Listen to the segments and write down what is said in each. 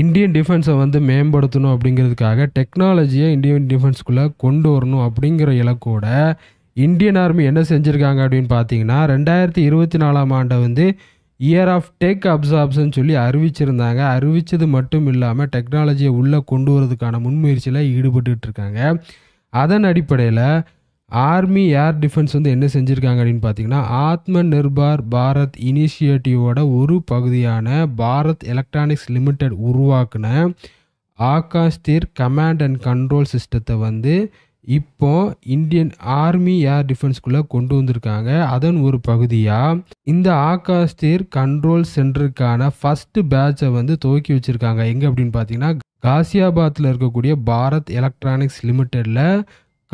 Indian டிஃபென்ஸை வந்து மேம்படுத்தணும் அப்படிங்கிறதுக்காக டெக்னாலஜியை இந்தியன் டிஃபென்ஸ்குள்ளே கொண்டு வரணும் அப்படிங்கிற இலக்கோட இந்தியன் ஆர்மி என்ன செஞ்சுருக்காங்க அப்படின்னு பார்த்தீங்கன்னா ரெண்டாயிரத்தி இருபத்தி நாலாம் ஆண்டை வந்து இயர் ஆஃப் டெக் அப்சார்ப்ஷன் சொல்லி அறிவிச்சிருந்தாங்க அறிவித்தது மட்டும் இல்லாமல் டெக்னாலஜியை உள்ளே கொண்டு வரதுக்கான முன்முயற்சியில் ஈடுபட்டுருக்காங்க அதன் அடிப்படையில் ஆர்மி ஏர் டிஃபென்ஸ் வந்து என்ன செஞ்சுருக்காங்க அப்படின்னு பார்த்தீங்கன்னா ஆத்ம நிர்பார் பாரத் இனிஷியேட்டிவோட ஒரு பகுதியான பாரத் எலக்ட்ரானிக்ஸ் லிமிடெட் உருவாக்குன ஆகாஷ் தீர் கமாண்ட் அண்ட் கண்ட்ரோல் சிஸ்டத்தை வந்து இப்போ இந்தியன் ஆர்மி ஏர் டிஃபென்ஸ்குள்ளே கொண்டு வந்திருக்காங்க அதன் ஒரு பகுதியாக இந்த ஆகாஷ் தீர் கண்ட்ரோல் சென்டருக்கான ஃபஸ்ட்டு பேட்சை வந்து துவக்கி வச்சுருக்காங்க எங்கே அப்படின்னு பார்த்தீங்கன்னா காசியாபாத்தில் இருக்கக்கூடிய பாரத் எலக்ட்ரானிக்ஸ் லிமிட்டெடில்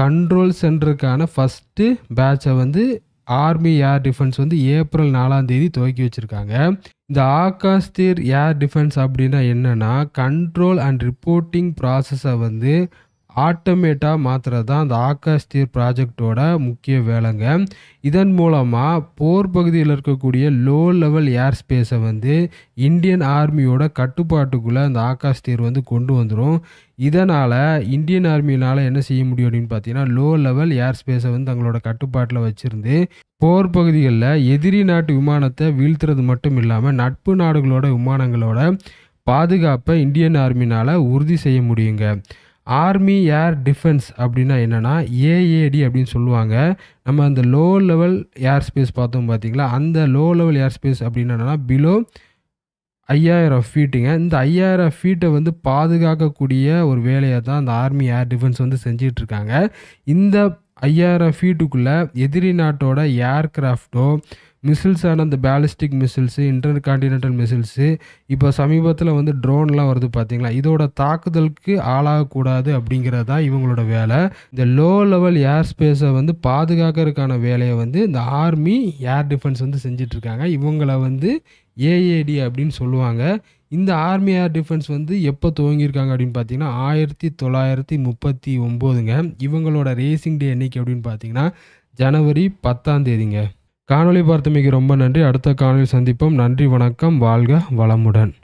கண்ட்ரோல் சென்டருக்கான ஃபஸ்ட்டு பேட்சை வந்து ஆர்மி ஏர் டிஃபென்ஸ் வந்து ஏப்ரல் நாலாம் தேதி துவக்கி வச்சுருக்காங்க இந்த ஆகாஷ் தீர் ஏர் டிஃபென்ஸ் அப்படின்னா என்னென்னா கண்ட்ரோல் அண்ட் ரிப்போர்ட்டிங் ப்ராசஸை வந்து ஆட்டோமேட்டாக மாற்றுறது தான் அந்த தீர் ப்ராஜெக்டோட முக்கிய வேலைங்க இதன் மூலமாக போர் பகுதியில் இருக்கக்கூடிய லோ லெவல் ஏர் ஸ்பேஸை வந்து இந்தியன் ஆர்மியோட கட்டுப்பாட்டுக்குள்ளே அந்த தீர் வந்து கொண்டு வந்துடும் இதனால் இந்தியன் ஆர்மியினால் என்ன செய்ய முடியும் அப்படின்னு பார்த்தீங்கன்னா லோ லெவல் ஏர் ஸ்பேஸை வந்து தங்களோட கட்டுப்பாட்டில் வச்சுருந்து போர் பகுதிகளில் எதிரி நாட்டு விமானத்தை வீழ்த்துறது மட்டும் இல்லாமல் நட்பு நாடுகளோட விமானங்களோட பாதுகாப்பை இந்தியன் ஆர்மினால் உறுதி செய்ய முடியுங்க ஆர்மி ஏர் டிஃபென்ஸ் அப்படின்னா என்னென்னா ஏஏடி அப்படின்னு சொல்லுவாங்க நம்ம அந்த லோ லெவல் ஏர் ஸ்பேஸ் பார்த்தோம் பார்த்தீங்களா அந்த லோ லெவல் ஏர் ஸ்பேஸ் அப்படின்னு என்னென்னா பிலோ ஐயாயிரம் ஃபீட்டுங்க இந்த ஐயாயிரம் ஃபீட்டை வந்து பாதுகாக்கக்கூடிய ஒரு வேலையை தான் அந்த ஆர்மி ஏர் டிஃபென்ஸ் வந்து செஞ்சிகிட்ருக்காங்க இந்த ஐயாயிரம் ஃபீட்டுக்குள்ளே எதிரி நாட்டோட ஏர்கிராஃப்டோ மிசில்ஸான அந்த ballistic missiles intercontinental missiles இப்போ சமீபத்தில் வந்து ட்ரோன்லாம் வருது பார்த்தீங்களா இதோட தாக்குதலுக்கு ஆளாகக்கூடாது அப்படிங்கிறது தான் இவங்களோட வேலை இந்த லோ லெவல் ஏர் ஸ்பேஸை வந்து பாதுகாக்கிறதுக்கான வேலையை வந்து இந்த ஆர்மி ஏர் டிஃபென்ஸ் வந்து செஞ்சிட்ருக்காங்க இவங்களை வந்து ஏஏடி அப்படின்னு சொல்லுவாங்க இந்த ஆர்மி ஏர் டிஃபென்ஸ் வந்து எப்போ துவங்கியிருக்காங்க அப்படின்னு பார்த்தீங்கன்னா ஆயிரத்தி தொள்ளாயிரத்தி முப்பத்தி ஒம்போதுங்க இவங்களோட ரேசிங் டே என்னைக்கு அப்படின்னு பார்த்தீங்கன்னா ஜனவரி பத்தாம் தேதிங்க காணொளி மிக ரொம்ப நன்றி அடுத்த காணொலி சந்திப்போம் நன்றி வணக்கம் வாழ்க வளமுடன்